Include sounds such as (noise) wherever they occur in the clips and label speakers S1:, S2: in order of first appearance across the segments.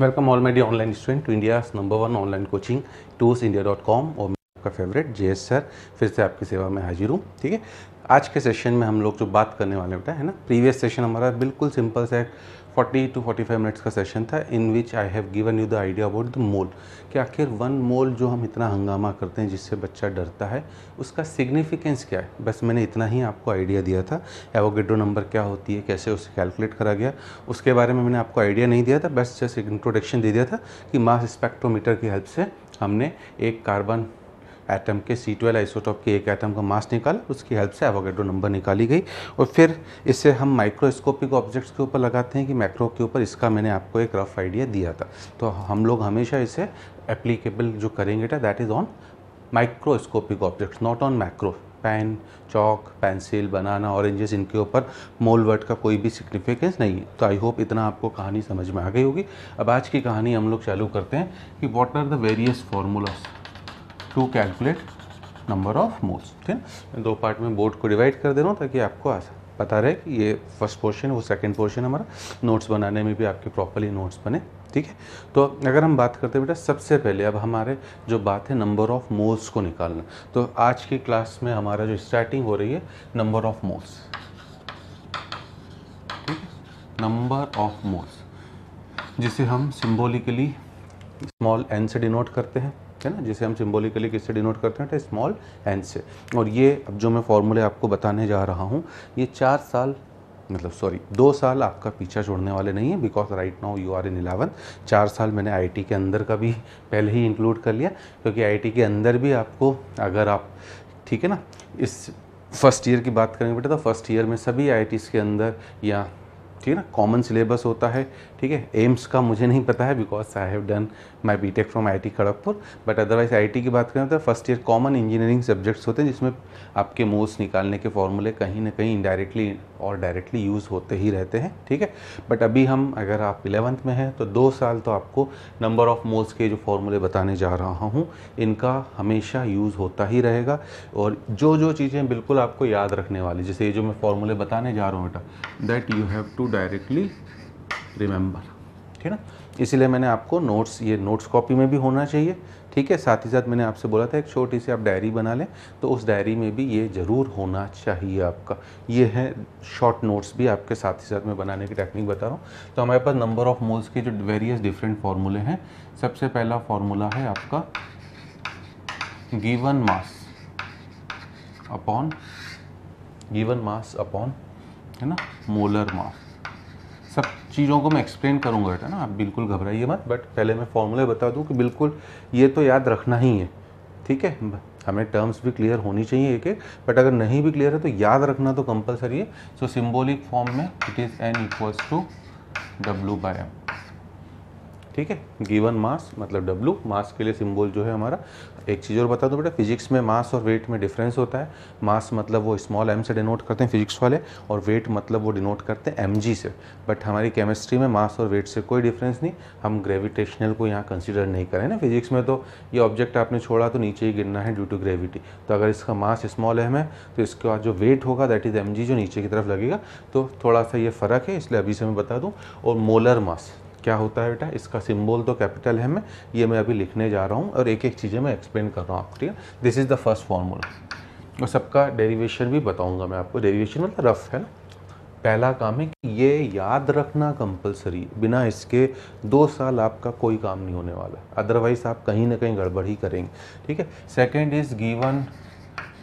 S1: welcome all my dear online student to India number one online coaching tours India dot com और मैं आपका favourite जे S sir फिर से आपकी सेवा में हाजिर हूँ ठीक है आज के सेशन में हम लोग जो बात करने वाले बेटा है ना प्रीवियस सेशन हमारा बिल्कुल सिंपल सा forty to forty five minutes का सेशन था in which I have given you the idea about the mole कि आखिर वन मोल जो हम इतना हंगामा करते हैं जिससे बच्चा डरता है उसका सिग्निफिकेंस क्या है बस मैंने इतना ही आपको आइडिया दिया था एवोगेडो नंबर क्या होती है कैसे उसे कैलकुलेट करा गया उसके बारे में मैंने आपको आइडिया नहीं दिया था बस जस्ट इंट्रोडक्शन दे दिया था कि मास स्पेक्ट्रोमीटर की हेल्प से हमने एक कार्बन एटम के सी ट्वेल्व आइसोटॉप के एक एटम का मास निकाला उसकी हेल्प से एवोगेड्रो नंबर निकाली गई और फिर इसे हम माइक्रोस्कोपिक ऑब्जेक्ट्स के ऊपर लगाते हैं कि मैक्रो के ऊपर इसका मैंने आपको एक रफ आइडिया दिया था तो हम लोग हमेशा इसे एप्लीकेबल जो करेंगे that is on microscopic objects not on macro pen chalk pencil banana oranges इनके ऊपर मोल वर्ड का कोई भी सिग्निफिकेंस नहीं है तो आई होप इतना आपको कहानी समझ में आ गई होगी अब आज की कहानी हम लोग चालू करते हैं कि what are the various formulas to calculate number of moles ठीक है दो पार्ट में बोर्ड को डिवाइड कर दे रहा हूँ ताकि आपको आ पता रहे कि ये फर्स्ट पोर्शन वो सेकंड पोर्शन हमारा नोट्स बनाने में भी आपके प्रॉपरली नोट्स बने ठीक है तो अगर हम बात करते हैं बेटा सबसे पहले अब हमारे जो बात है नंबर ऑफ मोल्स को निकालना तो आज की क्लास में हमारा जो स्टार्टिंग हो रही है number of moles number of moles जिसे हम सिम्बोलिकली स्मॉल एन से डिनोट करते हैं है ना जिसे हम सिम्बोलिकली किससे डिनोट करते हैं तो स्मॉल एन से और ये अब जो मैं फॉर्मूले आपको बताने जा रहा हूँ ये चार साल मतलब सॉरी दो साल आपका पीछा छोड़ने वाले नहीं है because right now you are in eleven चार साल मैंने आई के अंदर का भी (laughs) पहले ही इंक्लूड कर लिया क्योंकि आई के अंदर भी आपको अगर आप ठीक है ना इस फर्स्ट ईयर की बात करेंगे बेटा तो फर्स्ट ईयर में सभी आई के अंदर या ठीक है ना कॉमन सिलेबस होता है ठीक है एम्स का मुझे नहीं पता है because I have done my B Tech from I T Kharagpur but otherwise I T की बात करें तो first year common engineering subjects होते हैं जिसमें आपके मोड्स निकालने के फॉर्मूले कहीं ना कहीं इंडायरेक्टली और डायरेक्टली यूज़ होते ही रहते हैं ठीक है बट अभी हम अगर आप इलेवंथ में हैं तो दो साल तो आपको नंबर ऑफ मोल्स के जो फॉर्मूले बताने जा रहा हूँ इनका हमेशा यूज़ होता ही रहेगा और जो जो चीज़ें बिल्कुल आपको याद रखने वाली जैसे ये जो मैं फॉर्मूले बताने जा रहा हूँ बेटा that you have to directly remember ठीक है ना इसीलिए मैंने आपको नोट्स ये नोट्स कॉपी में भी होना चाहिए ठीक है साथ ही साथ मैंने आपसे बोला था एक छोटी सी आप डायरी बना लें तो उस डायरी में भी ये ज़रूर होना चाहिए आपका ये है शॉर्ट नोट्स भी आपके साथ ही साथ मैं बनाने की टेक्निक बता रहा हूँ तो हमारे पास नंबर ऑफ मोल्स के जो वेरियस डिफरेंट फार्मूले हैं सबसे पहला फार्मूला है आपका given mass upon given mass upon है ना मोलर मास सब चीज़ों को मैं एक्सप्लेन करूँगा बेटा ना आप बिल्कुल घबराइए मत बट पहले मैं फॉर्मूले बता दूँ कि बिल्कुल ये तो याद रखना ही है ठीक है हमें टर्म्स भी क्लियर होनी चाहिए एक एक बट अगर नहीं भी क्लियर है तो याद रखना तो कंपलसरी है सो सिम्बोलिक फॉर्म में it is n equals to W by M ठीक है गिवन मास मतलब डब्लू मास के लिए सिंबल जो है हमारा एक चीज़ और बता दो बेटा फिजिक्स में मास और वेट में डिफरेंस होता है मास मतलब वो स्मॉल एम से डिनोट करते हैं फिजिक्स वाले और वेट मतलब वो डिनोट करते हैं एम से बट हमारी केमिस्ट्री में मास और वेट से कोई डिफरेंस नहीं हम ग्रेविटेशनल को यहाँ कंसिडर नहीं करें ना फिजिक्स में तो ये ऑब्जेक्ट आपने छोड़ा तो नीचे ही गिरना है ड्यू टू ग्रेविटी तो अगर इसका मास स्मॉल एम है तो इसके बाद जो वेट होगा दैट इज़ एम जो नीचे की तरफ लगेगा तो थोड़ा सा ये फ़र्क है इसलिए अभी से मैं बता दूँ और मोलर मास क्या होता है बेटा इसका सिंबल तो कैपिटल है मैं ये मैं अभी लिखने जा रहा हूँ और एक एक चीज़ें मैं एक्सप्लेन कर रहा हूँ आपको ठीक है this is the first formula और सबका डेरिवेशन भी बताऊँगा मैं आपको डेरिवेशन मतलब रफ है ना पहला काम है कि ये याद रखना कंपलसरी बिना इसके दो साल आपका कोई काम नहीं होने वाला अदरवाइज आप कहीं ना कहीं गड़बड़ ही करेंगे ठीक है second is given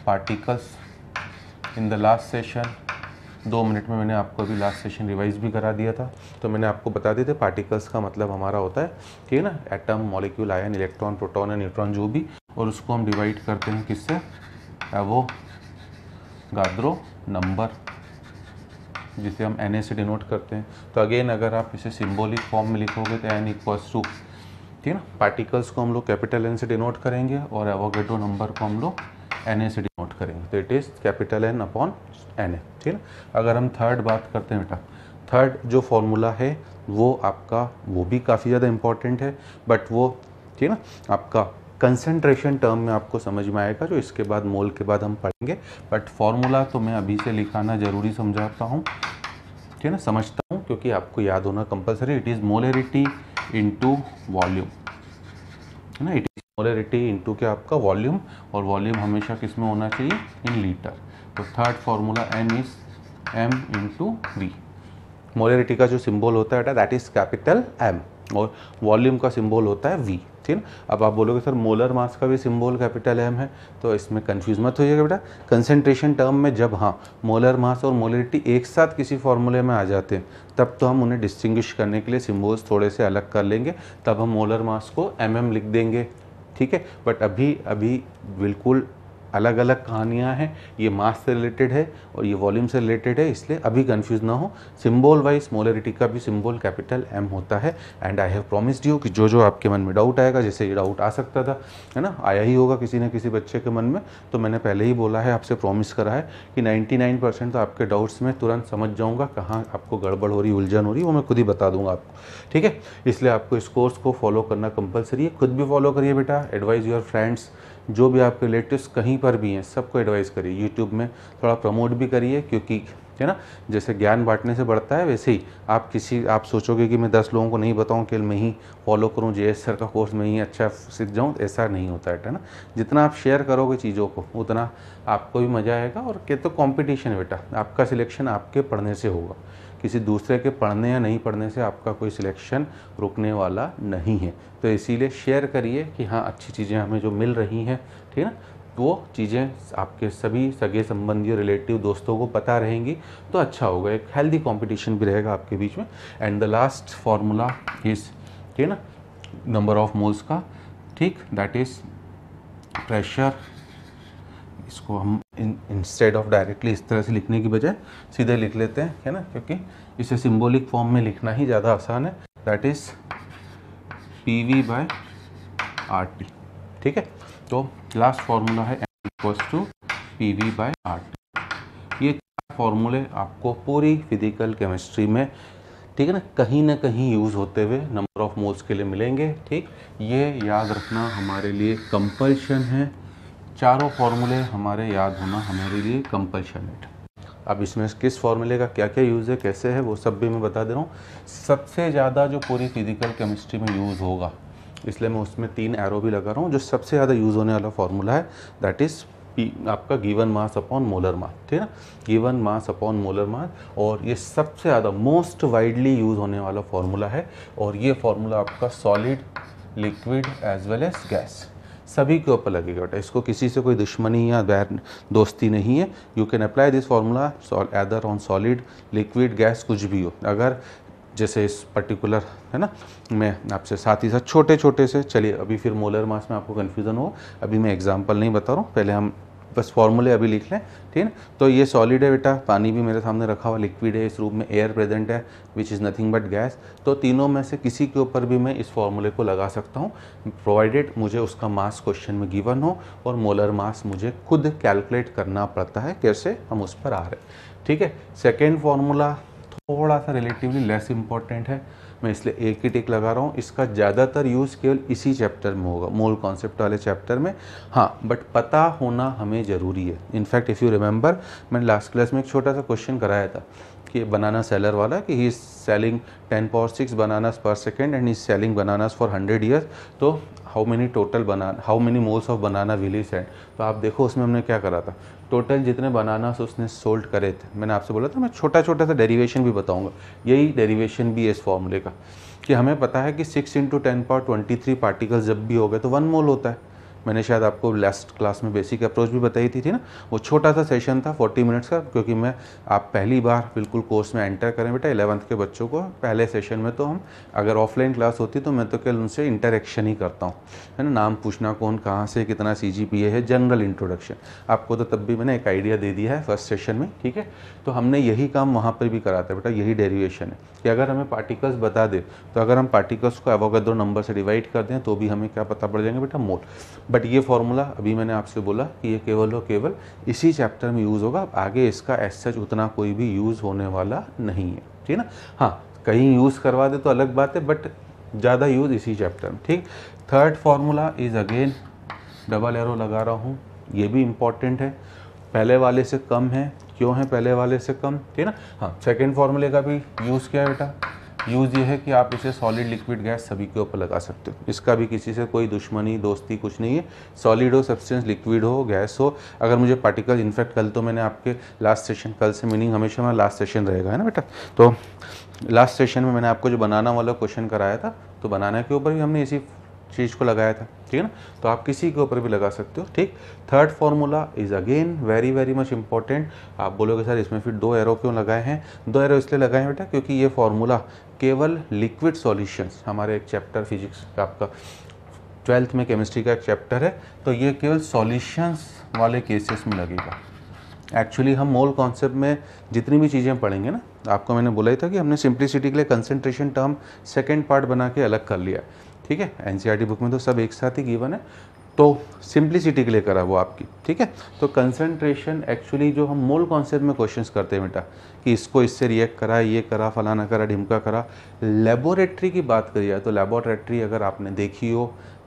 S1: particles in the last session दो मिनट में मैंने आपको अभी लास्ट सेशन रिवाइज भी करा दिया था तो मैंने आपको बता दिए थे पार्टिकल्स का मतलब हमारा होता है ठीक है ना atom molecule ion electron proton या न्यूट्रॉन जो भी और उसको हम डिवाइड करते हैं किससे वो गाद्रो नंबर जिसे हम एन से डिनोट करते हैं तो अगेन अगर आप इसे सिम्बोलिक फॉर्म में लिखोगे तो एन इक्वल्स टू ठीक है ना पार्टिकल्स को हम लोग कैपिटल एन से डिनोट करेंगे और एवोगेटो नंबर को हम लोग एन से करेंगे तो it is capital N upon N A ठीक है अगर हम थर्ड बात करते हैं बेटा थर्ड जो फॉर्मूला है वो आपका वो भी काफ़ी ज़्यादा इंपॉर्टेंट है बट वो ठीक है ना आपका कंसेंट्रेशन टर्म में आपको समझ में आएगा जो इसके बाद मोल के बाद हम पढ़ेंगे बट फॉर्मूला तो मैं अभी से लिखाना ज़रूरी समझाता हूँ ठीक है ना समझता हूँ क्योंकि आपको याद होना compulsory it is molarity into volume है ना इट इज़ मोलरिटी इंटू क्या आपका वॉल्यूम और वॉल्यूम हमेशा किस में होना चाहिए इन लीटर तो third formula n is M into V molarity का जो सिंबल होता है दैट इज कैपिटल एम और वॉल्यूम का सिंबल होता है वी ठीक अब आप बोलोगे सर मोलर मास का भी सिंबल कैपिटल एम है तो इसमें कन्फ्यूज मत होइएगा बेटा कंसेंट्रेशन टर्म में जब हाँ मोलर मास और मोलरिटी एक साथ किसी फॉर्मूले में आ जाते हैं तब तो हम उन्हें डिस्टिंग्विश करने के लिए सिम्बोल्स थोड़े से अलग कर लेंगे तब हम मोलर मास को एम mm लिख देंगे ठीक है बट अभी अभी बिल्कुल अलग अलग कहानियाँ हैं ये मास से रिलेटेड है और ये वॉल्यूम से रिलेटेड है इसलिए अभी कन्फ्यूज ना हो सिम्बॉल वाइज मोलरिटी का भी सिम्बॉल कैपिटल एम होता है and I have promised you कि जो जो आपके मन में डाउट आएगा जैसे ये डाउट आ सकता था है ना आया ही होगा किसी न किसी बच्चे के मन में तो मैंने पहले ही बोला है आपसे प्रॉमिस करा है कि नाइन्टी परसेंट तो आपके डाउट्स में तुरंत समझ जाऊँगा कहाँ आपको गड़बड़ हो रही उलझन हो रही वो मैं खुद ही बता दूंगा आपको ठीक है इसलिए आपको इस कोर्स को फॉलो करना कंपलसरी है खुद भी फॉलो करिए बेटा एडवाइज योर फ्रेंड्स जो भी आपके लेटेस्ट कहीं पर भी हैं सबको एडवाइस करिए यूट्यूब में थोड़ा प्रमोट भी करिए क्योंकि है ना जैसे ज्ञान बांटने से बढ़ता है वैसे ही आप किसी आप सोचोगे कि मैं दस लोगों को नहीं बताऊं कि मैं ही फॉलो करूं जे एस सर का कोर्स मैं ही अच्छा सीख जाऊं ऐसा नहीं होता है ना जितना आप शेयर करोगे चीज़ों को उतना आपको भी मज़ा आएगा और के तो कॉम्पिटिशन बेटा आपका सिलेक्शन आपके पढ़ने से होगा किसी दूसरे के पढ़ने या नहीं पढ़ने से आपका कोई सिलेक्शन रुकने वाला नहीं है तो इसीलिए शेयर करिए कि हाँ अच्छी चीज़ें हमें जो मिल रही हैं ठीक है ना वो चीज़ें आपके सभी सगे संबंधी रिलेटिव दोस्तों को पता रहेंगी तो अच्छा होगा एक हेल्दी कॉम्पिटिशन भी रहेगा आपके बीच में and the last formula is ठीक है ना नंबर ऑफ मोल्स का ठीक दैट इज प्रेशर इसको हम इंस्टेड ऑफ डायरेक्टली इस तरह से लिखने की बजाय सीधे लिख लेते हैं है ना क्योंकि इसे सिम्बोलिक फॉर्म में लिखना ही ज़्यादा आसान है that is P V by R T ठीक है तो लास्ट फॉर्मूला है M equals to P V by R T ये फॉर्मूले आपको पूरी फिजिकल केमिस्ट्री में ठीक है ना कहीं ना कहीं यूज़ होते हुए नंबर ऑफ मोल्स के लिए मिलेंगे ठीक ये याद रखना हमारे लिए कंपल्शन है चारों फार्मूले हमारे याद होना हमारे लिए कंपल्शन है अब इसमें किस फार्मूले का क्या क्या यूज़ है कैसे है वो सब भी मैं बता दे रहा हूँ सबसे ज़्यादा जो पूरी फिजिकल केमिस्ट्री में यूज़ होगा इसलिए मैं उसमें तीन एरो भी लगा रहा हूँ जो सबसे ज़्यादा यूज़ होने वाला फार्मूला है दैट इज़ पी आपका given mass upon molar mass ठीक है ना given mass upon molar mass और ये सबसे ज़्यादा मोस्ट वाइडली यूज़ होने वाला फार्मूला है और ये फार्मूला आपका solid liquid as well as gas सभी के ऊपर लगेगा बेटा इसको किसी से कोई दुश्मनी या बैर दोस्ती नहीं है you can apply this formula either on solid liquid gas कुछ भी हो अगर जैसे इस पर्टिकुलर है ना मैं आपसे साथ ही साथ छोटे छोटे से चलिए अभी फिर मोलर मास में आपको कन्फ्यूज़न हो अभी मैं एग्जाम्पल नहीं बता रहा हूँ पहले हम बस फॉर्मूले अभी लिख लें ठीक है तो ये सॉलिड है बेटा पानी भी मेरे सामने रखा हुआ लिक्विड है इस रूप में एयर प्रेजेंट है which is nothing but gas तो तीनों में से किसी के ऊपर भी मैं इस फॉर्मूले को लगा सकता हूँ प्रोवाइडेड मुझे उसका मास क्वेश्चन में गिवन हो और मोलर मास मुझे खुद कैलकुलेट करना पड़ता है कैसे हम उस पर आ रहे ठीक है सेकेंड फार्मूला थोड़ा सा रिलेटिवली लेस इम्पॉर्टेंट है मैं इसलिए एक ही टिक लगा रहा हूँ इसका ज़्यादातर यूज़ केवल इसी चैप्टर में होगा मूल कॉन्सेप्ट वाले चैप्टर में हाँ बट पता होना हमें ज़रूरी है इनफैक्ट इफ़ यू रिमेंबर मैंने लास्ट क्लास में एक छोटा सा क्वेश्चन कराया था कि बनाना सेलर वाला कि he is selling ten power six bananas per second and is selling bananas for hundred years तो हाउ मेनी टोटल बना how many moles of banana will he's send तो आप देखो उसमें हमने क्या करा था टोटल जितने बनानास उसने सोल्ड करे थे मैंने आपसे बोला था मैं छोटा छोटा सा डेरिवेशन भी बताऊंगा यही डेरिवेशन भी है इस फॉर्मूले का कि हमें पता है कि six into ten power twenty three particles जब भी हो गए तो वन मोल होता है मैंने शायद आपको लास्ट क्लास में बेसिक अप्रोच भी बताई थी थी ना वो छोटा सा सेशन था 40 मिनट्स का क्योंकि मैं आप पहली बार बिल्कुल कोर्स में एंटर करें बेटा एलेवंथ के बच्चों को पहले सेशन में तो हम अगर ऑफलाइन क्लास होती तो मैं तो केवल उनसे इंटरेक्शन ही करता हूँ है ना नाम पूछना कौन कहाँ से कितना सी है जनरल इंट्रोडक्शन आपको तो तब भी मैंने एक आइडिया दे दिया है फर्स्ट सेशन में ठीक है तो हमने यही काम वहाँ पर भी करा था बेटा यही डेरिवेशन है कि अगर हमें पार्टिकल्स बता दे तो अगर हम पार्टिकल्स को दो नंबर से डिवाइड कर दें तो भी हमें क्या पता पड़ जाएंगे बेटा मोल बट ये फार्मूला अभी मैंने आपसे बोला कि ये केवल और केवल इसी चैप्टर में यूज़ होगा आगे इसका एस सच उतना कोई भी यूज़ होने वाला नहीं है ठीक ना हाँ कहीं यूज़ करवा दे तो अलग बात है बट ज़्यादा यूज़ इसी चैप्टर में ठीक third formula is again double arrow लगा रहा हूँ ये भी इम्पॉर्टेंट है पहले वाले से कम है क्यों है पहले वाले से कम ठीक है ना हाँ सेकेंड फार्मूले का भी यूज़ किया बेटा यूज़ ये है कि आप इसे सॉलिड लिक्विड गैस सभी के ऊपर लगा सकते हो इसका भी किसी से कोई दुश्मनी दोस्ती कुछ नहीं है सॉलिड हो सब्सटेंस लिक्विड हो गैस हो अगर मुझे पार्टिकल इनफैक्ट कल तो मैंने आपके लास्ट सेशन कल से मीनिंग हमेशा हमारा लास्ट सेशन रहेगा है ना बेटा तो लास्ट सेशन में मैंने आपको जो बनाना वाला क्वेश्चन कराया था तो बनाना के ऊपर भी हमने इसी चीज़ को लगाया था ठीक है ना तो आप किसी के ऊपर भी लगा सकते हो ठीक third formula is again very very much important आप बोलोगे सर इसमें फिर दो एरो क्यों लगाए हैं दो एरो इसलिए लगाए हैं बेटा क्योंकि ये फार्मूला केवल लिक्विड सॉल्यूशंस हमारे एक चैप्टर फिजिक्स का आपका ट्वेल्थ में केमिस्ट्री का एक चैप्टर है तो ये केवल सॉल्यूशंस वाले केसेस में लगेगा एक्चुअली हम मोल कॉन्सेप्ट में जितनी भी चीज़ें पढ़ेंगे ना आपको मैंने बोला ही था कि हमने सिंप्लिसिटी के लिए कंसनट्रेशन टर्म सेकेंड पार्ट बना के अलग कर लिया ठीक है एन बुक e में तो सब एक साथ ही गिवन है तो सिंप्लिसिटी के लिए करा वो आपकी ठीक है तो कंसनट्रेशन एक्चुअली जो हम मोल कॉन्सेप्ट में क्वेश्चन करते हैं बेटा कि इसको इससे रिएक्ट करा ये करा फलाना करा ढिमका करा लेबोरेटरी की बात करी जाए तो लेबोरेटरी अगर आपने देखी हो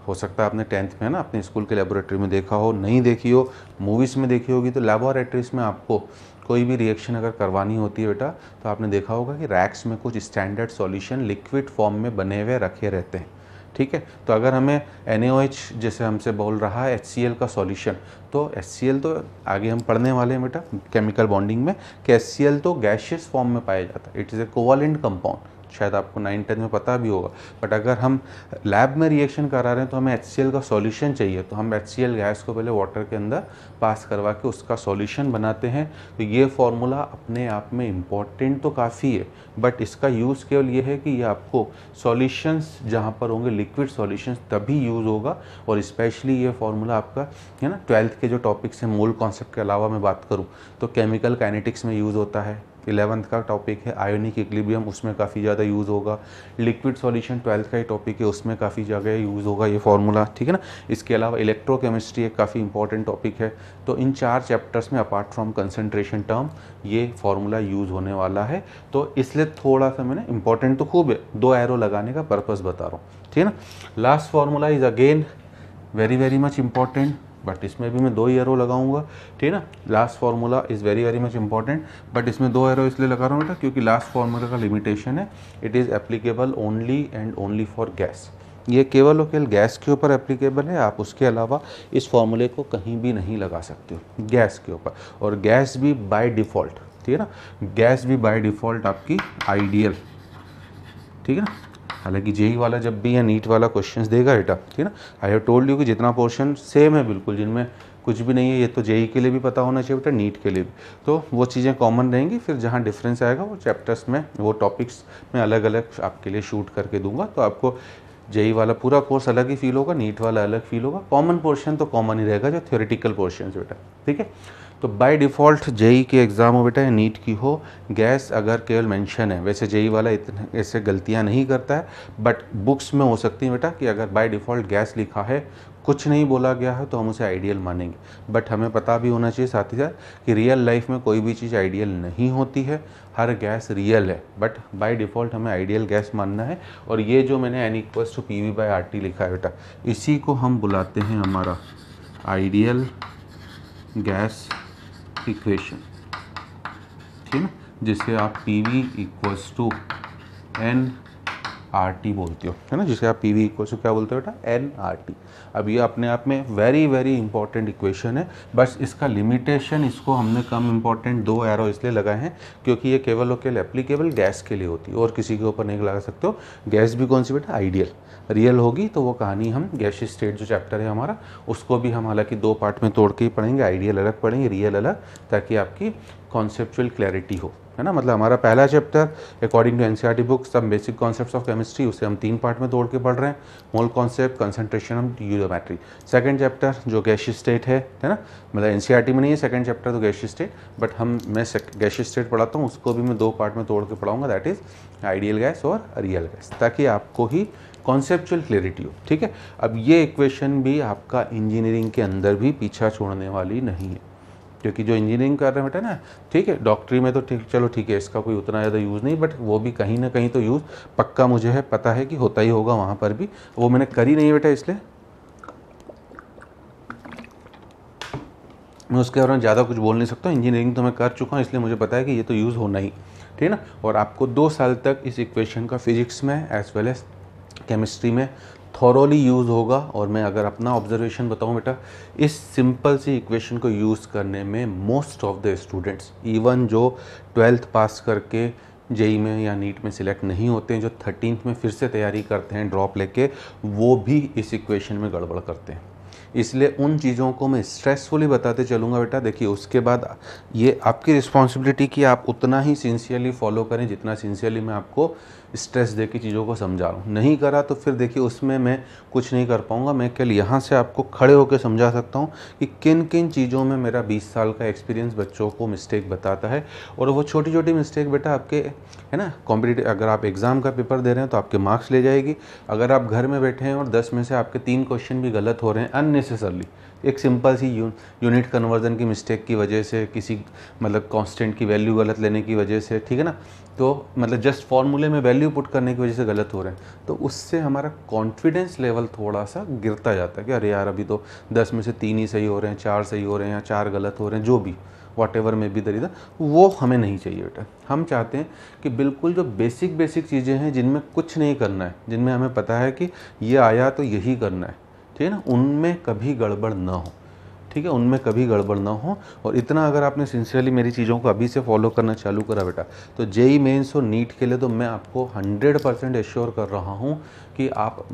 S1: हो सकता है आपने टेंथ में ना अपने स्कूल के लेबोरेटरी में देखा हो नहीं देखी हो मूवीज़ में देखी होगी तो लेबोरेटरीज में आपको कोई भी रिएक्शन अगर करवानी होती है बेटा तो आपने देखा होगा कि रैक्स में कुछ स्टैंडर्ड सॉल्यूशन लिक्विड फॉर्म में बने हुए रखे रहते हैं ठीक है तो अगर हमें एन जैसे हमसे बोल रहा है एच का सॉल्यूशन तो एच तो आगे हम पढ़ने वाले हैं बेटा केमिकल बॉन्डिंग में कि एच तो गैशियस फॉर्म में पाया जाता है it is a covalent compound शायद आपको नाइन टेंथ में पता भी होगा बट अगर हम लैब में रिएक्शन करा रहे हैं तो हमें एच का सॉल्यूशन चाहिए तो हम एच गैस को पहले वाटर के अंदर पास करवा के उसका सॉल्यूशन बनाते हैं तो ये फॉर्मूला अपने आप में इम्पॉर्टेंट तो काफ़ी है बट इसका यूज़ केवल ये है कि ये आपको सॉल्यूशंस जहाँ पर होंगे लिक्विड सॉल्यूशंस तभी यूज़ होगा और स्पेशली ये फार्मूला आपका है ना ट्वेल्थ के जो टॉपिक्स हैं मोल कॉन्सेप्ट के अलावा मैं बात करूँ तो केमिकल काइनेटिक्स में यूज़ होता है इलेवंथ का टॉपिक है आयोनिक इक्लिबियम उसमें काफ़ी ज़्यादा यूज़ होगा लिक्विड सॉल्यूशन ट्वेल्थ का ही टॉपिक है उसमें काफ़ी जगह यूज़ होगा ये फार्मूला ठीक है ना इसके अलावा इलेक्ट्रोकेमिस्ट्री एक काफ़ी इंपॉर्टेंट टॉपिक है तो इन चार चैप्टर्स में अपार्ट फ्रॉम कंसनट्रेशन टर्म ये फार्मूला यूज़ होने वाला है तो इसलिए थोड़ा सा मैंने इंपॉर्टेंट तो खूब है दो एरो लगाने का पर्पज़ बता रहा हूँ ठीक है ना last formula is again very very much important but इसमें भी मैं दो एयरो लगाऊंगा ठीक है ना last formula is very very much important but इसमें दो एयरो इसलिए लगा रहा हूँ बेटा क्योंकि लास्ट फार्मूला का लिमिटेशन है it is applicable only and only for gas ये केवल और केवल गैस के ऊपर एप्लीकेबल है आप उसके अलावा इस फॉर्मूले को कहीं भी नहीं लगा सकते हो गैस के ऊपर और गैस भी बाय डिफ़ॉल्ट ठीक है ना गैस भी बाय डिफ़ॉल्ट आपकी आइडियल ठीक है ना हालांकि जेई वाला जब भी या नीट वाला क्वेश्चंस देगा बेटा ठीक है ना आई हैव टोल्ड यू कि जितना पोर्शन सेम है बिल्कुल जिनमें कुछ भी नहीं है ये तो जेई के लिए भी पता होना चाहिए बेटा नीट के लिए भी तो वो चीज़ें कॉमन रहेंगी फिर जहाँ डिफरेंस आएगा वो चैप्टर्स में वो टॉपिक्स में अलग अलग आपके लिए शूट करके दूंगा तो आपको जेई वाला पूरा कोर्स अलग ही फील होगा नीट वाला अलग फील होगा कॉमन पोर्शन तो कॉमन ही रहेगा जो थियोरिटिकल पोर्शन बेटा ठीक है तो बाय डिफ़ॉल्ट जेई की एग्ज़ाम हो बेटा नीट की हो गैस अगर केवल मेंशन है वैसे जेई e वाला इतने ऐसे गलतियां नहीं करता है बट बुक्स में हो सकती है बेटा कि अगर बाय डिफ़ॉल्ट गैस लिखा है कुछ नहीं बोला गया है तो हम उसे आइडियल मानेंगे बट हमें पता भी होना चाहिए साथ ही साथ कि रियल लाइफ में कोई भी चीज़ आइडियल नहीं होती है हर गैस रियल है बट बाय डिफ़ॉल्ट हमें आइडियल गैस मानना है और ये जो मैंने n equals to P V by R T लिखा है बेटा इसी को हम बुलाते हैं हमारा आइडियल गैस इक्वेशन ठीक है जिसे आप P V equals to n R T बोलते हो है ना जिसे आप पी वी इक्वल्स टू क्या बोलते हो बेटा एन आर टी अब ये अपने आप में वेरी वेरी इंपॉर्टेंट इक्वेशन है बस इसका लिमिटेशन इसको हमने कम इंपॉर्टेंट दो एरो इसलिए लगाए हैं क्योंकि ये केवल और केवल एप्लीकेबल गैस के लिए होती है और किसी के ऊपर नहीं लगा सकते हो गैस भी कौन सी बेटा आइडियल रियल होगी तो वो कहानी हम गैस स्टेट जो चैप्टर है हमारा उसको भी हम हालांकि दो पार्ट में तोड़ के ही पढ़ेंगे आइडियल अलग पढ़ेंगे रियल अलग ताकि आपकी कॉन्सेप्चुअल क्लैरिटी हो है ना मतलब हमारा पहला chapter according to the book सब बेसिक कॉन्सेप्ट ऑफ केमिस्ट्री उसे हम तीन पार्ट में तोड़ के पढ़ रहे हैं mole concept concentration of eudiometry second chapter जो गैश स्टेट है है ना मतलब एनसीईआरटी e में नहीं है सेकंड चैप्टर तो गैश स्टेट बट हम मैं गैश स्टेट पढ़ाता हूँ उसको भी मैं दो पार्ट में तोड़ के पढ़ाऊंगा दैट इज़ आइडियल गैस और रियल गैस ताकि आपको ही कॉन्सेप्चुअल क्लियरिटी हो ठीक है अब ये इक्वेशन भी आपका इंजीनियरिंग के अंदर भी पीछा छोड़ने वाली नहीं है क्योंकि जो इंजीनियरिंग कर रहे हैं बेटा ना ठीक है डॉक्टरी में तो ठीक चलो ठीक है इसका कोई उतना ज़्यादा यूज़ नहीं बट वो भी कहीं ना कहीं तो यूज़ पक्का मुझे है पता है कि होता ही होगा वहाँ पर भी वो मैंने करी नहीं बेटा इसलिए मैं उसके बारे में ज़्यादा कुछ बोल नहीं सकता इंजीनियरिंग तो मैं कर चुका हूँ इसलिए मुझे पता है कि ये तो यूज़ होना ही ठीक है ना और आपको दो साल तक इस इक्वेशन का फिजिक्स में एज वेल एज केमिस्ट्री में थॉरली यूज़ होगा और मैं अगर अपना ऑब्जर्वेशन बताऊं बेटा इस सिंपल सी इक्वेशन को यूज़ करने में most of the students even जो ट्वेल्थ पास करके जेई में या नीट में सिलेक्ट नहीं होते हैं जो थर्टीनथ में फिर से तैयारी करते हैं ड्रॉप लेके वो भी इस इक्वेशन में गड़बड़ करते हैं इसलिए उन चीज़ों को मैं स्ट्रेसफुली बताते चलूँगा बेटा देखिए उसके बाद ये आपकी रिस्पॉन्सिबिलिटी कि आप उतना ही सिंसियरली फॉलो करें जितना सिंसियरली मैं आपको स्ट्रेस दे के चीज़ों को समझा रहा हूँ नहीं करा तो फिर देखिए उसमें मैं कुछ नहीं कर पाऊँगा मैं केवल यहाँ से आपको खड़े होकर समझा सकता हूँ कि किन किन चीज़ों में मेरा बीस साल का एक्सपीरियंस बच्चों को मिस्टेक बताता है और वो छोटी छोटी मिस्टेक बेटा आपके है ना कॉम्पिटेटिव अगर आप एग्ज़ाम का पेपर दे रहे हैं तो आपके मार्क्स ले जाएगी अगर आप घर में बैठे हैं और दस में से आपके तीन क्वेश्चन भी गलत हो रहे हैं अननेसेसरली एक सिंपल सी यू, यूनिट कन्वर्जन की मिस्टेक की वजह से किसी मतलब कांस्टेंट की वैल्यू गलत लेने की वजह से ठीक है ना तो मतलब जस्ट फॉर्मूले में वैल्यू पुट करने की वजह से गलत हो रहे हैं तो उससे हमारा कॉन्फिडेंस लेवल थोड़ा सा गिरता जाता है कि अरे यार अभी तो दस में से तीन ही सही हो रहे हैं चार सही हो रहे हैं या चार गलत हो रहे हैं जो भी वॉट एवर में भी दरीदा वो हमें नहीं चाहिए बेटा हम चाहते हैं कि बिल्कुल जो बेसिक बेसिक चीज़ें हैं जिनमें कुछ नहीं करना है जिनमें हमें पता है कि ये आया तो यही करना है ठीक है ना उनमें कभी गड़बड़ ना हो ठीक है उनमें कभी गड़बड़ ना हो और इतना अगर आपने सिंसियरली मेरी चीज़ों को अभी से फॉलो करना चालू करा बेटा तो जेई मेन्स और नीट के लिए तो मैं आपको हंड्रेड परसेंट एश्योर कर रहा हूँ कि आप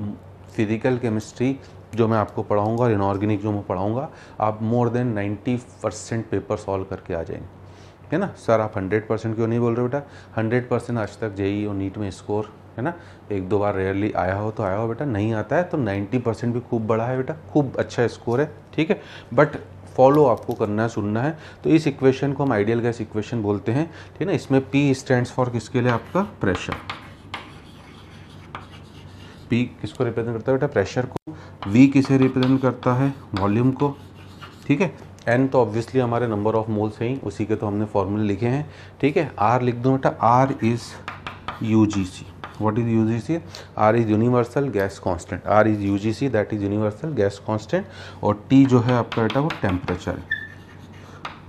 S1: फिजिकल केमिस्ट्री जो मैं आपको पढ़ाऊँगा और इनऑर्गेनिक जो मैं पढ़ाऊँगा आप more than 90 percent paper solve करके आ जाएंगे है ना सर आप हंड्रेड परसेंट क्यों नहीं बोल रहे बेटा हंड्रेड परसेंट आज तक जेई और नीट में स्कोर है ना एक दो बार रेयरली आया हो तो आया हो बेटा नहीं आता है तो 90 परसेंट भी खूब बड़ा है बेटा खूब अच्छा स्कोर है ठीक है बट फॉलो आपको करना है सुनना है तो इस इक्वेशन को हम आइडियल गैस इक्वेशन बोलते हैं ठीक है ना इसमें पी स्टैंड फॉर किसके लिए आपका प्रेशर पी किसको रिप्रेजेंट करता है बेटा प्रेशर को वी किसे रिप्रेजेंट करता है वॉल्यूम को ठीक है एन तो ऑब्वियसली हमारे नंबर ऑफ मोल्स हैं उसी के तो हमने फॉर्मूले लिखे हैं ठीक है आर लिख दो बेटा R is U G C is U G C R is universal gas constant R is U G C that is universal gas constant और टी जो है आपका बेटा वो टेम्परेचर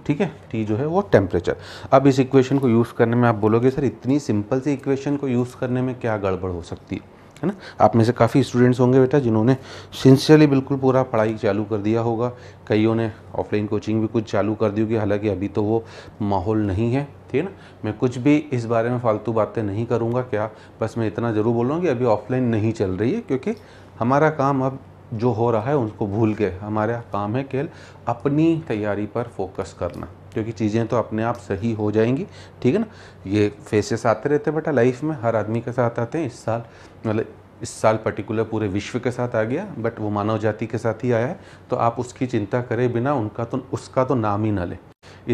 S1: ठीक है टी जो है वो टेम्परेचर अब इस इक्वेशन को यूज़ करने में आप बोलोगे सर इतनी सिंपल सी इक्वेशन को यूज़ करने में क्या गड़बड़ हो सकती है है ना आप में से काफ़ी स्टूडेंट्स होंगे बेटा जिन्होंने सिंसियरली बिल्कुल पूरा पढ़ाई चालू कर दिया होगा कईयों ने ऑफलाइन कोचिंग भी कुछ चालू कर दी होगी हालांकि अभी तो वो माहौल नहीं है ठीक है ना मैं कुछ भी इस बारे में फालतू बातें नहीं करूँगा क्या बस मैं इतना ज़रूर बोल रहा हूँ कि अभी ऑफलाइन नहीं चल रही है क्योंकि हमारा काम अब जो हो रहा है उनको भूल के हमारा काम है केवल अपनी तैयारी पर फोकस करना क्योंकि चीज़ें तो अपने आप सही हो जाएंगी ठीक है ना ये फेसेस आते रहते हैं बेटा लाइफ में हर आदमी के साथ आते हैं इस साल मतलब इस साल पर्टिकुलर पूरे विश्व के साथ आ गया बट वो मानव जाति के साथ ही आया है तो आप उसकी चिंता करें बिना उनका तो उसका तो नाम ही ना लें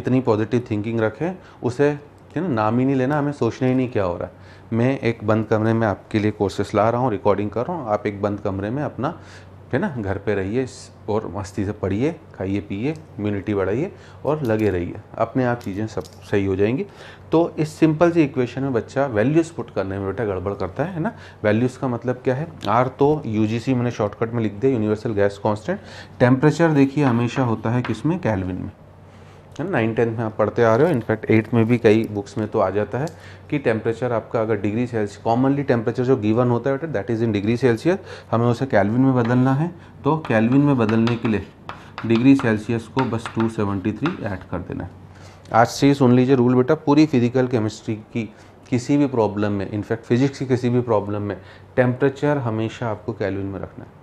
S1: इतनी पॉजिटिव थिंकिंग रखें उसे है ना नाम ही नहीं लेना हमें सोचना ही नहीं क्या हो रहा है मैं एक बंद कमरे में आपके लिए कोर्सेस ला रहा हूँ रिकॉर्डिंग कर रहा हूँ आप एक बंद कमरे में अपना है ना घर पे रहिए और मस्ती से पढ़िए खाइए पिए इम्यूनिटी बढ़ाइए और लगे रहिए अपने आप चीज़ें सब सही हो जाएंगी तो इस सिंपल सी इक्वेशन में बच्चा वैल्यूज़ पुट करने में बेटा गड़बड़ करता है ना वैल्यूज़ का मतलब क्या है आर तो यू मैंने शॉर्टकट में लिख दिया यूनिवर्सल गैस कॉन्स्टेंट टेम्परेचर देखिए हमेशा होता है किसमें कैलविन में है ना नाइन टेंथ में आप पढ़ते आ रहे हो इनफैक्ट एट्थ में भी कई बुक्स में तो आ जाता है कि टेम्परेचर आपका अगर डिग्री सेल्सियस कॉमनली टेम्परेचर जो गिवन होता है बेटा that is in degree Celsius हमें उसे कैलविन में बदलना है तो कैलविन में बदलने के लिए डिग्री सेल्सियस को बस 273 ऐड कर देना है आज से ही सुन लीजिए रूल बेटा पूरी फिजिकल केमिस्ट्री की किसी भी प्रॉब्लम में इनफैक्ट फिजिक्स की किसी भी प्रॉब्लम में टेम्परेचर हमेशा आपको कैलविन में रखना है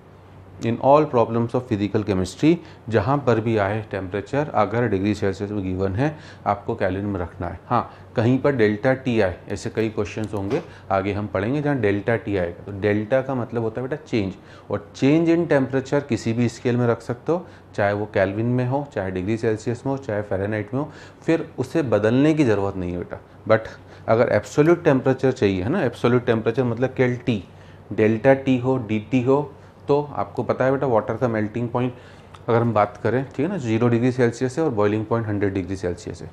S1: in all problems of physical chemistry जहाँ पर भी आए टेम्परेचर अगर डिग्री सेल्सियस में गिवन है आपको कैलिन में रखना है हाँ कहीं पर डेल्टा टी आए ऐसे कई क्वेश्चन होंगे आगे हम पढ़ेंगे जहाँ डेल्टा टी आएगा तो डेल्टा का मतलब होता है बेटा चेंज और चेंज इन टेम्परेचर किसी भी स्केल में रख सकते हो चाहे वो कैलविन में हो चाहे डिग्री सेल्सियस में हो चाहे फेरानाइट में हो फिर उसे बदलने की ज़रूरत नहीं है बेटा बट अगर एब्सोल्यूट टेम्परेचर चाहिए है ना एब्सोल्यूट टेम्परेचर मतलब केल टी डेल्टा टी हो डी टी हो तो आपको पता है बेटा वाटर का मेल्टिंग पॉइंट अगर हम बात करें ठीक है ना जीरो डिग्री सेल्सियस है और boiling point hundred degree Celsius है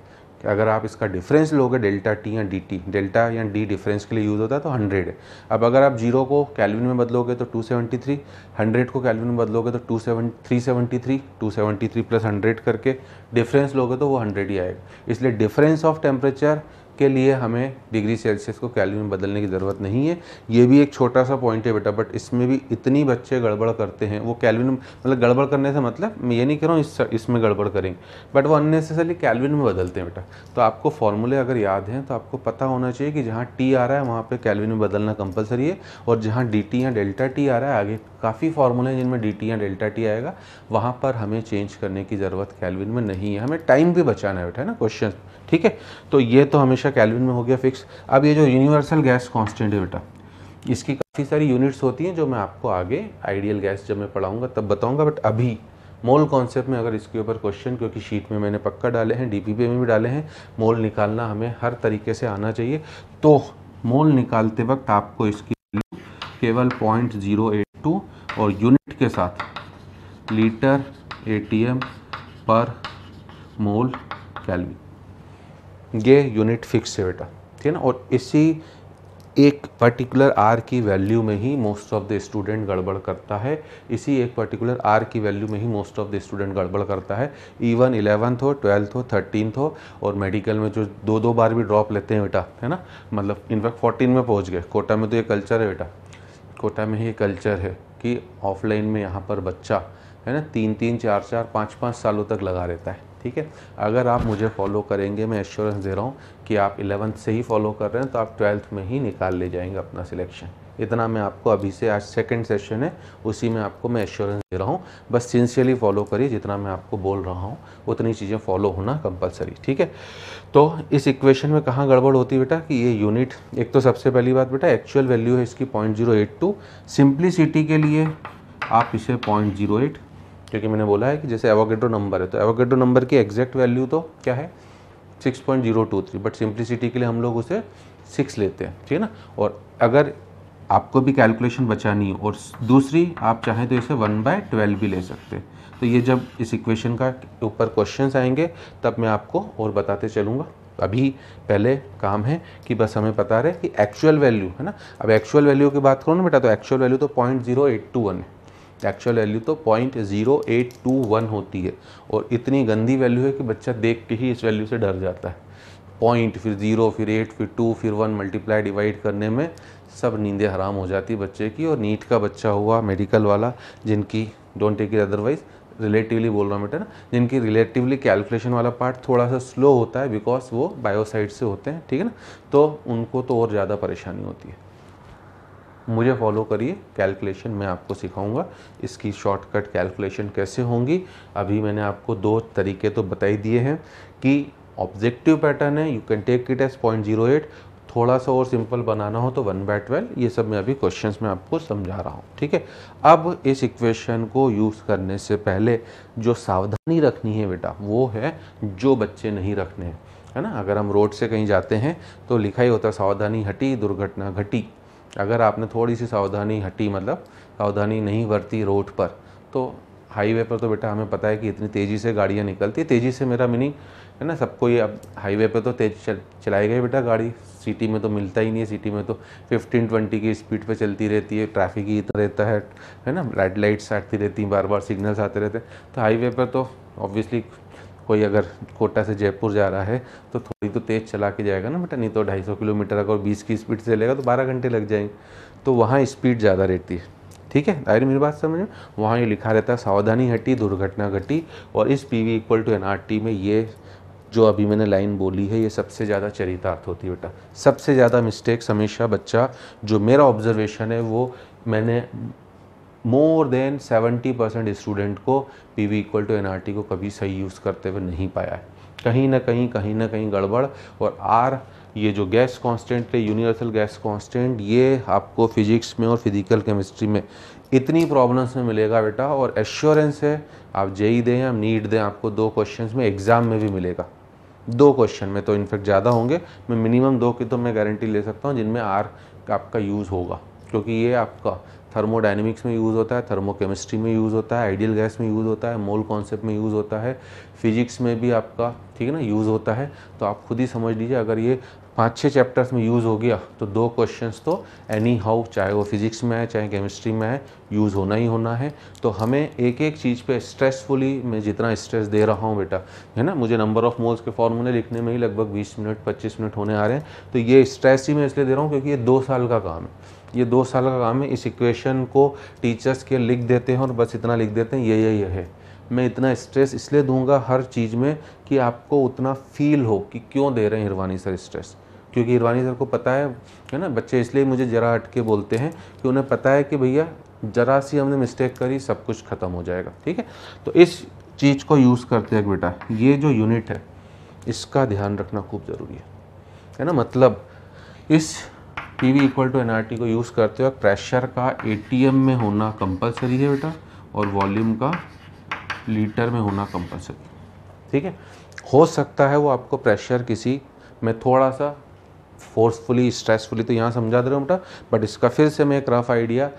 S1: अगर आप इसका डिफरेंस लोगे डेल्टा टी या डी टी डेल्टा या डी डिफरेंस के लिए यूज़ होता है तो 100 है अब अगर आप जीरो को कैलविन में बदलोगे तो 273 100 को कैलविन में बदलोगे तो two seven three seventy three two seventy three plus hundred करके डिफरेंस लोगे तो वो हंड्रेड ही आएगा इसलिए डिफरेंस ऑफ टेम्परेचर के लिए हमें डिग्री सेल्सियस को कैलविन में बदलने की ज़रूरत नहीं है ये भी एक छोटा सा पॉइंट है बेटा बट इसमें भी इतनी बच्चे गड़बड़ करते हैं वो कैलविन मतलब गड़बड़ करने से मतलब मैं ये नहीं कह रहा हूँ इस इसमें गड़बड़ करेंगे बट वो अननेसेसरी कैलविन में बदलते हैं बेटा तो आपको फॉर्मूले अगर याद हैं तो आपको पता होना चाहिए कि जहाँ टी आ रहा है वहाँ पर कैलविन में बदलना कंपलसरी है और जहाँ डी टी या डेल्टा टी आ रहा है आगे काफ़ी फार्मूले हैं जिनमें डी टी या डेल्टा टी आएगा वहाँ पर हमें चेंज करने की ज़रूरत कैलविन में नहीं है हमें टाइम भी बचाना है बैठा है ना क्वेश्चन ठीक है तो ये तो हमेशा कैलविन में हो गया फिक्स अब ये जो यूनिवर्सल गैस कॉन्स्टेंट है बेटा इसकी काफ़ी सारी यूनिट्स होती हैं जो मैं आपको आगे आइडियल गैस जब मैं पढ़ाऊँगा तब बताऊँगा बट अभी मोल कॉन्सेप्ट में अगर इसके ऊपर क्वेश्चन क्योंकि शीट में मैंने पक्का डाले हैं डीपीपी में भी डाले हैं मोल निकालना हमें हर तरीके से आना चाहिए तो मोल निकालते वक्त आपको इसकी केवल पॉइंट जीरो एट टू और यूनिट के साथ लीटर एटीएम पर मोल कैलवी ये यूनिट फिक्स है बेटा ठीक है ना और इसी एक पर्टिकुलर आर की वैल्यू में ही मोस्ट ऑफ द स्टूडेंट गड़बड़ करता है इसी एक पर्टिकुलर आर की वैल्यू में ही मोस्ट ऑफ द स्टूडेंट गड़बड़ करता है इवन इलेवंथ हो ट्वेल्थ हो थर्टीनथ हो और मेडिकल में जो दो दो बार भी ड्रॉप लेते हैं बेटा है ना मतलब इनफैक्ट फोर्टीन में पहुंच गए कोटा में तो ये कल्चर है बेटा कोटा में ही कल्चर है कि ऑफलाइन में यहाँ पर बच्चा है ना तीन तीन चार चार पाँच पाँच सालों तक लगा रहता है ठीक है अगर आप मुझे फॉलो करेंगे मैं एश्योरेंस दे रहा हूँ कि आप इलेवंथ से ही फॉलो कर रहे हैं तो आप ट्वेल्थ में ही निकाल ले जाएंगे अपना सिलेक्शन इतना मैं आपको अभी से आज सेकंड सेशन है उसी में आपको मैं एश्योरेंस दे रहा हूँ बस सिंसियरली फॉलो करिए जितना मैं आपको बोल रहा हूँ उतनी चीज़ें फॉलो होना कंपलसरी ठीक है तो इस इक्वेशन में कहाँ गड़बड़ होती बेटा कि ये यूनिट एक तो सबसे पहली बात बेटा एक्चुअल वैल्यू है इसकी point zero eight two simplicity के लिए आप इसे पॉइंट जीरो एट क्योंकि मैंने बोला है कि जैसे एवोगेड्रो नंबर है तो एवोगेड्रो नंबर की एग्जैक्ट वैल्यू तो क्या है six point zero two three but simplicity के लिए हम लोग उसे सिक्स लेते हैं ठीक है ना और अगर आपको भी कैलकुलेशन बचानी है और दूसरी आप चाहें तो इसे वन बाय ट्वेल्व भी ले सकते हैं तो ये जब इस इक्वेशन का ऊपर क्वेश्चंस आएंगे तब मैं आपको और बताते चलूँगा अभी पहले काम है कि बस हमें पता रहे कि एक्चुअल वैल्यू है ना अब एक्चुअल वैल्यू की बात करो ना बेटा तो एक्चुअल वैल्यू तो point zero eight two one है एक्चुअल वैल्यू तो point zero eight two one होती है और इतनी गंदी वैल्यू है कि बच्चा देख के ही इस वैल्यू से डर जाता है पॉइंट फिर ज़ीरो फिर एट फिर टू फिर वन मल्टीप्लाई डिवाइड करने में सब नींदें हराम हो जाती बच्चे की और नीट का बच्चा हुआ मेडिकल वाला जिनकी don't take it otherwise relatively बोल रहा हूँ बेटा ना जिनकी रिलेटिवली कैलकुलेशन वाला पार्ट थोड़ा सा स्लो होता है बिकॉज वो बायोसाइड से होते हैं ठीक है ना तो उनको तो और ज़्यादा परेशानी होती है मुझे फॉलो करिए कैलकुलेशन मैं आपको सिखाऊंगा इसकी शॉर्टकट कैलकुलेशन कैसे होंगी अभी मैंने आपको दो तरीके तो बताई दिए हैं कि ऑब्जेक्टिव पैटर्न है you can take it as point zero eight थोड़ा सा और सिंपल बनाना हो तो वन बाय ट्वेल्व ये सब मैं अभी क्वेश्चन में आपको समझा रहा हूँ ठीक है अब इस इक्वेशन को यूज़ करने से पहले जो सावधानी रखनी है बेटा वो है जो बच्चे नहीं रखने हैं है ना अगर हम रोड से कहीं जाते हैं तो लिखा ही होता सावधानी हटी दुर्घटना घटी अगर आपने थोड़ी सी सावधानी हटी मतलब सावधानी नहीं बरती रोड पर तो हाईवे पर तो बेटा हमें पता है कि इतनी तेज़ी से गाड़ियाँ निकलती है तेज़ी से मेरा मीनिंग है ना सबको ये अब हाईवे पर तो तेज चल, चलाई गई बेटा गाड़ी सिटी में तो मिलता ही नहीं है सिटी में तो फिफ्टीन ट्वेंटी की स्पीड पे चलती रहती है ट्रैफिक ही इतना रहता है है ना रेड लाइट्स आती रहती हैं बार बार सिग्नल्स आते रहते हैं तो हाईवे पर तो ऑब्वियसली कोई अगर कोटा से जयपुर जा रहा है तो थोड़ी तो तेज़ चला के जाएगा ना बेटा नहीं तो ढाई किलोमीटर अगर बीस की स्पीड से चलेगा तो बारह घंटे लग जाएंगे तो वहाँ स्पीड ज़्यादा रहती है ठीक है दायरे मेरी बात समझ में वहाँ ये लिखा रहता है सावधानी हटी दुर्घटना घटी और इस P V equal to n R T में ये जो अभी मैंने लाइन बोली है ये सबसे ज़्यादा चरितार्थ होती है बेटा सबसे ज़्यादा मिस्टेक्स हमेशा बच्चा जो मेरा ऑब्जर्वेशन है वो मैंने मोर देन 70 परसेंट स्टूडेंट को P V equal to n R T को कभी सही यूज़ करते हुए नहीं पाया है कहीं ना कहीं कहीं ना कहीं गड़बड़ और आर ये जो गैस कांस्टेंट है यूनिवर्सल गैस कांस्टेंट ये आपको फिजिक्स में और फिजिकल केमिस्ट्री में इतनी प्रॉब्लम्स में मिलेगा बेटा और एश्योरेंस है आप जेई e दें या नीट दें आपको दो क्वेश्चंस में एग्ज़ाम में भी मिलेगा दो क्वेश्चन में तो इनफेक्ट ज़्यादा होंगे मैं मिनिमम दो की तो मैं गारंटी ले सकता हूँ जिनमें आर आपका यूज़ होगा क्योंकि ये आपका थर्मोडाइनमिक्स में यूज़ होता है थर्मोकेमिस्ट्री में यूज़ होता है आइडियल गैस में यूज़ होता है मोल कॉन्सेप्ट में यूज़ होता है फिजिक्स में भी आपका ठीक है ना यूज़ होता है तो आप खुद ही समझ लीजिए अगर ये पाँच छः चैप्टर्स में यूज़ हो गया तो दो क्वेश्चंस तो एनी हाउ चाहे वो फिज़िक्स में है चाहे केमिस्ट्री में है यूज़ होना ही होना है तो हमें एक एक चीज़ पे स्ट्रेसफुली मैं जितना स्ट्रेस दे रहा हूँ बेटा है ना मुझे नंबर ऑफ़ मोल्स के फॉर्मूले लिखने में ही लगभग 20 मिनट 25 मिनट होने आ रहे हैं तो ये स्ट्रेस ही मैं इसलिए दे रहा हूँ क्योंकि ये दो साल का काम है ये दो साल का काम है इस इक्वेशन को टीचर्स के लिख देते हैं और बस इतना लिख देते हैं ये ये ये है मैं इतना स्ट्रेस इसलिए दूंगा हर चीज़ में कि आपको उतना फील हो कि क्यों दे रहे हैं हिरवानी सर स्ट्रेस क्योंकि इरवानी सर को पता है है ना बच्चे इसलिए मुझे ज़रा हट के बोलते हैं कि उन्हें पता है कि भैया ज़रा सी हमने मिस्टेक करी सब कुछ ख़त्म हो जाएगा ठीक है तो इस चीज़ को यूज़ करते हैं बेटा ये जो यूनिट है इसका ध्यान रखना खूब ज़रूरी है है ना मतलब इस P V equal to n R T को यूज़ करते हुए प्रेशर का ए टी एम में होना कंपलसरी है बेटा और वॉल्यूम का लीटर में होना कंपलसरी ठीक है हो सकता है वो आपको प्रेशर किसी में थोड़ा सा फोर्सफुली स्ट्रेसफुली तो यहाँ समझा दे रहा हूँ बेटा बट इसका फिर से मैं एक रफ आइडिया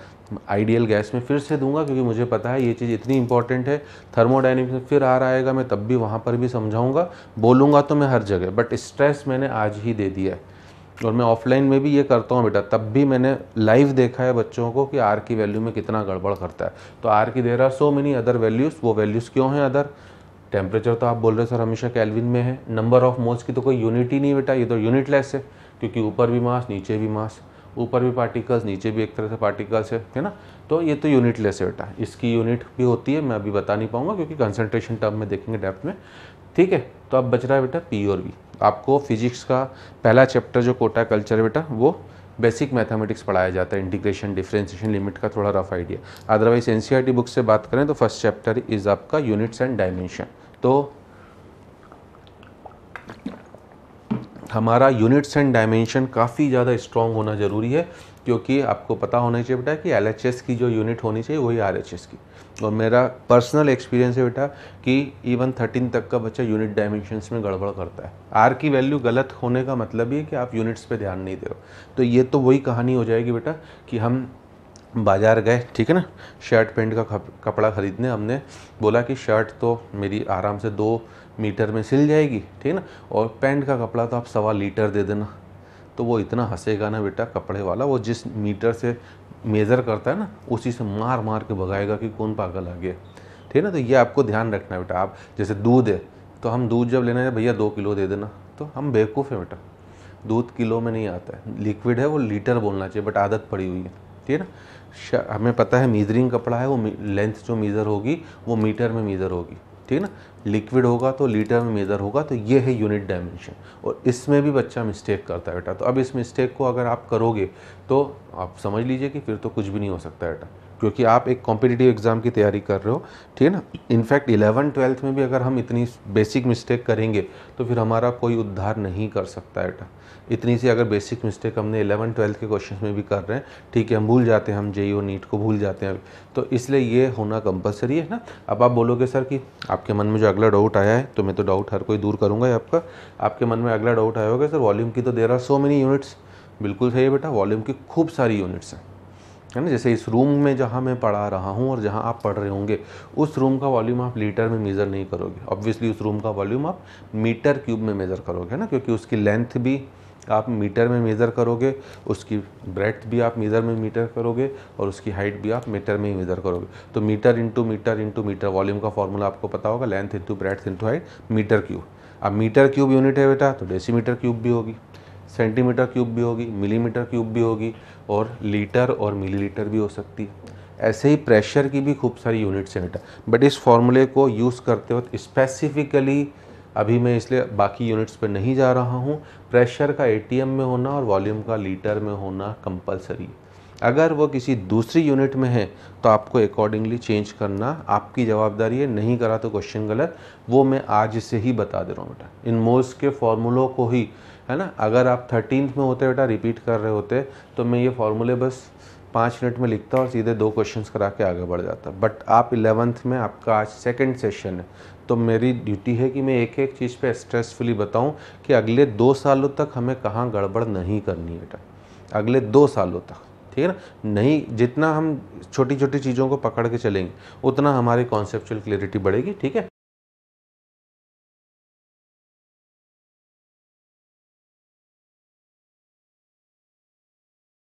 S1: आइडियल गैस में फिर से दूंगा क्योंकि मुझे पता है ये चीज़ इतनी इंपॉर्टेंट है थर्मोडाइनमिक्स में फिर आ रहा आएगा मैं तब भी वहाँ पर भी समझाऊंगा बोलूँगा तो मैं हर जगह बट स्ट्रेस मैंने आज ही दे दिया है और मैं ऑफलाइन में भी ये करता हूँ बेटा तब भी मैंने लाइव देखा है बच्चों को कि आर की वैल्यू में कितना गड़बड़ करता है तो आर की there are so many other values वो वैल्यूज़ क्यों हैं अदर टेम्परेचर तो आप बोल रहे हो सर हमेशा कैलविन में है नंबर ऑफ मोल्स की तो कोई यूनिट ही नहीं बेटा ये तो यूनिटलेस है क्योंकि ऊपर भी मास नीचे भी मास ऊपर भी पार्टिकल्स नीचे भी एक तरह से पार्टिकल्स है है ना तो ये तो यूनिटलेस है बेटा इसकी यूनिट भी होती है मैं अभी बता नहीं पाऊंगा क्योंकि कंसंट्रेशन टर्म में देखेंगे डेप्थ में ठीक है तो अब बच रहा है बेटा पी और वी आपको फिजिक्स का पहला चैप्टर जो कोटा कल्चर है बेटा वो बेसिक मैथमेटिक्स पढ़ाया जाता है इंटीग्रेशन डिफ्रेंशिएशन लिमिट का थोड़ा rough idea otherwise N book से बात करें तो फर्स्ट चैप्टर इज़ आपका यूनिट्स एंड डायमेंशन तो हमारा यूनिट्स एंड डायमेंशन काफ़ी ज़्यादा स्ट्रॉन्ग होना ज़रूरी है क्योंकि आपको पता होना चाहिए बेटा कि एल की जो यूनिट होनी चाहिए वही आर की और मेरा पर्सनल एक्सपीरियंस है बेटा कि इवन थर्टीन तक का बच्चा यूनिट डायमेंशंस में गड़बड़ करता है आर की वैल्यू गलत होने का मतलब ये कि आप यूनिट्स पे ध्यान नहीं दे रहे तो ये तो वही कहानी हो जाएगी बेटा कि हम बाज़ार गए ठीक है ना शर्ट पेंट का कपड़ा ख़रीदने हमने बोला कि शर्ट तो मेरी आराम से दो मीटर में सिल जाएगी ठीक है ना और पैंट का कपड़ा तो आप सवा लीटर दे देना तो वो इतना हंसेगा ना बेटा कपड़े वाला वो जिस मीटर से मेज़र करता है ना उसी से मार मार के भगाएगा कि कौन पागल आ गया ठीक है ना तो ये आपको ध्यान रखना है बेटा आप जैसे दूध है तो हम दूध जब लेना है भैया दो किलो दे देना तो हम बेवकूफ़ हैं बेटा दूध किलो में नहीं आता है लिक्विड है वो लीटर बोलना चाहिए बट आदत पड़ी हुई है ठीक है ना हमें पता है मीजरिंग कपड़ा है वो लेंथ जो मीज़र होगी वो मीटर में मीज़र होगी ठीक है ना लिक्विड होगा तो लीटर में मेज़र होगा तो ये है यूनिट डायमेंशन और इसमें भी बच्चा मिस्टेक करता है बेटा तो अब इस मिस्टेक को अगर आप करोगे तो आप समझ लीजिए कि फिर तो कुछ भी नहीं हो सकता बेटा क्योंकि आप एक कॉम्पिटिटिव एग्ज़ाम की तैयारी कर रहे हो ठीक है ना इनफैक्ट इलेवन ट्वेल्थ में भी अगर हम इतनी बेसिक मिस्टेक करेंगे तो फिर हमारा कोई उद्धार नहीं कर सकता बेटा इतनी सी अगर बेसिक मिस्टेक हमने इलेवन ट्वेल्थ के क्वेश्चन में भी कर रहे हैं ठीक है हम भूल जाते हैं हम जे ओ नीट को भूल जाते हैं तो इसलिए ये होना कंपलसरी है ना अब आप बोलोगे सर कि आपके मन में जो अगला डाउट आया है तो मैं तो डाउट हर कोई दूर करूँगा आपका आपके मन में अगला डाउट आया होगा सर वॉल्यूम की तो there are so many units बिल्कुल सही है बेटा वॉल्यूम की खूब सारी यूनिट्स हैं है ना जैसे इस रूम में जहाँ मैं पढ़ा रहा हूँ और जहाँ आप पढ़ रहे होंगे उस रूम का वॉल्यूम आप लीटर में मेज़र नहीं करोगे ऑब्वियसली उस रूम का वॉल्यूम आप मीटर क्यूब में मेज़र करोगे ना क्योंकि उसकी लेंथ भी आप मीटर में मेज़र करोगे उसकी ब्रेथ भी आप मीज़र में मीटर करोगे और उसकी हाइट भी आप मीटर में ही मेज़र करोगे तो metre into metre into metre volume का फॉर्मूला आपको पता होगा length into breadth into height metre cube अब मीटर क्यूब यूनिट है बेटा तो डेसीमीटर क्यूब भी होगी सेंटीमीटर क्यूब भी होगी मिलीमीटर क्यूब भी होगी और लीटर और मिलीलीटर भी हो सकती है ऐसे ही प्रेशर की भी खूब सारी यूनिट्स हैं बेटा बट इस फॉर्मूले को यूज़ करते वक्त स्पेसिफिकली अभी मैं इसलिए बाकी यूनिट्स पर नहीं जा रहा हूँ प्रेशर का ए में होना और वॉल्यूम का लीटर में होना कंपलसरी अगर वो किसी दूसरी यूनिट में है तो आपको अकॉर्डिंगली चेंज करना आपकी जवाबदारी है नहीं करा तो क्वेश्चन गलत वो मैं आज से ही बता दे रहा हूँ बेटा इन मोल्स के फॉर्मूलों को ही है ना अगर आप थर्टीनथ में होते बेटा रिपीट कर रहे होते तो मैं ये फॉर्मूले बस पाँच मिनट में लिखता और सीधे दो क्वेश्चन करा के आगे बढ़ जाता बट आप इलेवंथ में आपका आज सेकेंड सेशन है तो मेरी ड्यूटी है कि मैं एक एक चीज़ पे स्ट्रेसफुली बताऊं कि अगले दो सालों तक हमें कहाँ गड़बड़ नहीं करनी है बेटा अगले दो सालों तक ठीक है ना नहीं जितना हम छोटी छोटी चीज़ों को पकड़ के चलेंगे उतना हमारी कॉन्सेप्चुअल क्लियरिटी बढ़ेगी ठीक है